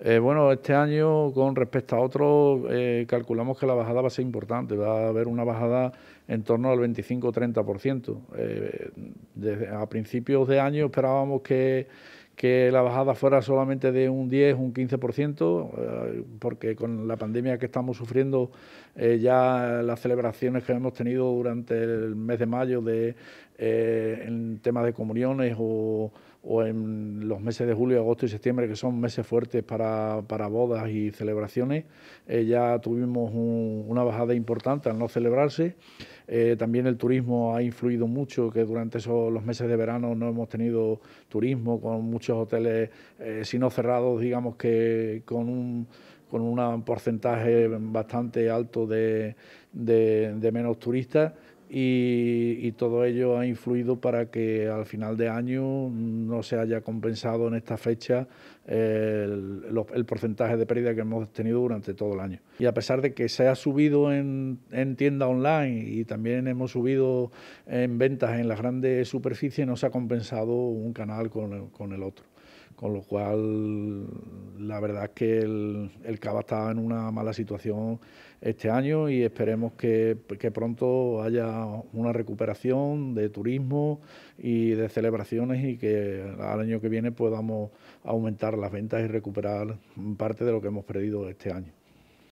Eh, bueno, este año con respecto a otros eh, calculamos que la bajada va a ser importante, va a haber una bajada en torno al 25-30%. Eh, a principios de año esperábamos que, la bajada fuera solamente de un 10, un 15%, porque con la pandemia que estamos sufriendo, ya las celebraciones que hemos tenido durante el mes de mayo de eh, en temas de comuniones o, en los meses de julio, agosto y septiembre, que son meses fuertes para, bodas y celebraciones, eh, ya tuvimos una bajada importante al no celebrarse. Eh, también el turismo ha influido mucho, que durante esos, los meses de verano no hemos tenido turismo, con muchos hoteles, sino cerrados, digamos que con un con un porcentaje bastante alto de menos turistas y, todo ello ha influido para que al final de año no se haya compensado en esta fecha el, porcentaje de pérdida que hemos tenido durante todo el año. Y a pesar de que se ha subido en, tienda online y también hemos subido en ventas en las grandes superficies, no se ha compensado un canal con el, otro con lo cual la verdad es que el, Cava está en una mala situación este año y esperemos que pronto haya una, recuperación de turismo y de celebraciones y que al año que viene podamos aumentar las ventas y recuperar parte de lo que hemos perdido este año.